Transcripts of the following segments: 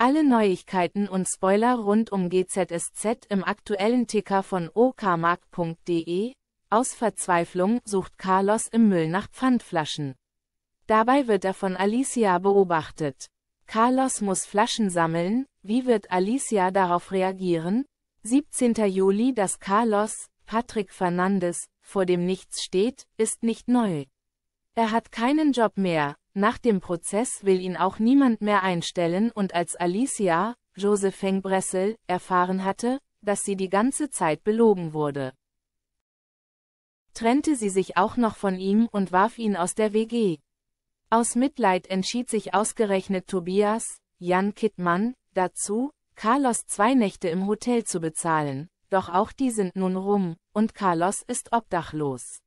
Alle Neuigkeiten und Spoiler rund um GZSZ im aktuellen Ticker von okmarkt.de. Aus Verzweiflung sucht Carlos im Müll nach Pfandflaschen. Dabei wird er von Alicia beobachtet. Carlos muss Flaschen sammeln, wie wird Alicia darauf reagieren? 17. Juli, dass Carlos, Patrick Fernandes, vor dem Nichts steht, ist nicht neu. Er hat keinen Job mehr, nach dem Prozess will ihn auch niemand mehr einstellen und als Alicia, Josephine Bressel, erfahren hatte, dass sie die ganze Zeit belogen wurde, trennte sie sich auch noch von ihm und warf ihn aus der WG. Aus Mitleid entschied sich ausgerechnet Tobias, Jan Kittmann, dazu, Carlos zwei Nächte im Hotel zu bezahlen, doch auch die sind nun rum, und Carlos ist obdachlos.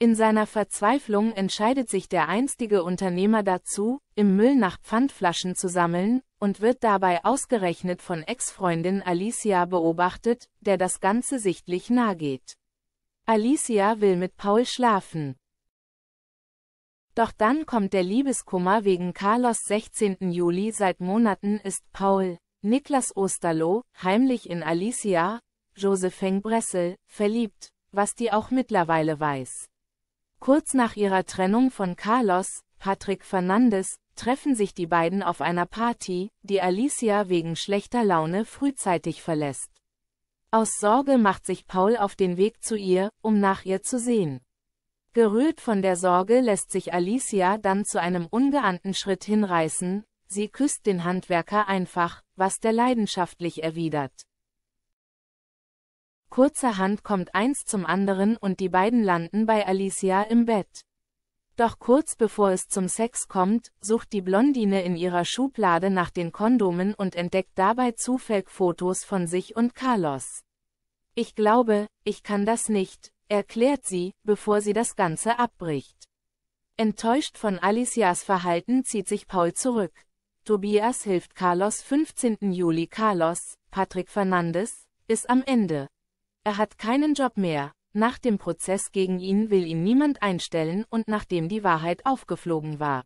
In seiner Verzweiflung entscheidet sich der einstige Unternehmer dazu, im Müll nach Pfandflaschen zu sammeln, und wird dabei ausgerechnet von Ex-Freundin Alicia beobachtet, der das Ganze sichtlich nahegeht. Alicia will mit Paul schlafen. Doch dann kommt der Liebeskummer wegen Carlos 16. Juli seit Monaten ist Paul, Niklas Osterloh, heimlich in Alicia, Josephine Bressel, verliebt, was die auch mittlerweile weiß. Kurz nach ihrer Trennung von Carlos, Patrick Fernandes, treffen sich die beiden auf einer Party, die Alicia wegen schlechter Laune frühzeitig verlässt. Aus Sorge macht sich Paul auf den Weg zu ihr, um nach ihr zu sehen. Gerührt von der Sorge lässt sich Alicia dann zu einem ungeahnten Schritt hinreißen, sie küsst den Handwerker einfach, was der leidenschaftlich erwidert. Kurzerhand kommt eins zum anderen und die beiden landen bei Alicia im Bett. Doch kurz bevor es zum Sex kommt, sucht die Blondine in ihrer Schublade nach den Kondomen und entdeckt dabei zufällig Fotos von sich und Carlos. Ich glaube, ich kann das nicht, erklärt sie, bevor sie das Ganze abbricht. Enttäuscht von Alicias Verhalten zieht sich Paul zurück. Tobias hilft Carlos 15. Juli Carlos, Patrick Fernandes, ist am Ende. Er hat keinen Job mehr. Nach dem Prozess gegen ihn will ihn niemand einstellen und nachdem die Wahrheit aufgeflogen war.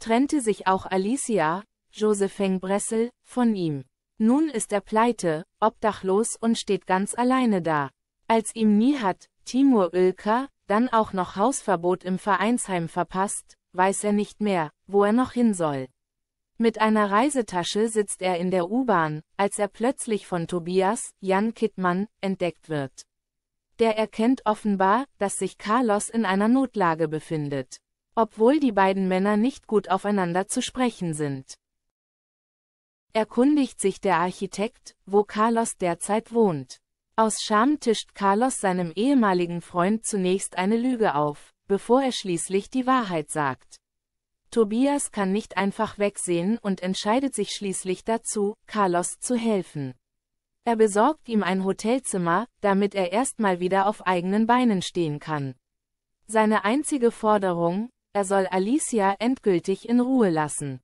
Trennte sich auch Alicia, Josephine Bressel, von ihm. Nun ist er pleite, obdachlos und steht ganz alleine da. Als ihm nie hat, Timur Ölker, dann auch noch Hausverbot im Vereinsheim verpasst, weiß er nicht mehr, wo er noch hin soll. Mit einer Reisetasche sitzt er in der U-Bahn, als er plötzlich von Tobias, Jan Kittmann, entdeckt wird. Der erkennt offenbar, dass sich Carlos in einer Notlage befindet. Obwohl die beiden Männer nicht gut aufeinander zu sprechen sind. Erkundigt sich der Architekt, wo Carlos derzeit wohnt. Aus Scham tischt Carlos seinem ehemaligen Freund zunächst eine Lüge auf, bevor er schließlich die Wahrheit sagt. Tobias kann nicht einfach wegsehen und entscheidet sich schließlich dazu, Carlos zu helfen. Er besorgt ihm ein Hotelzimmer, damit er erstmal wieder auf eigenen Beinen stehen kann. Seine einzige Forderung, er soll Alicia endgültig in Ruhe lassen.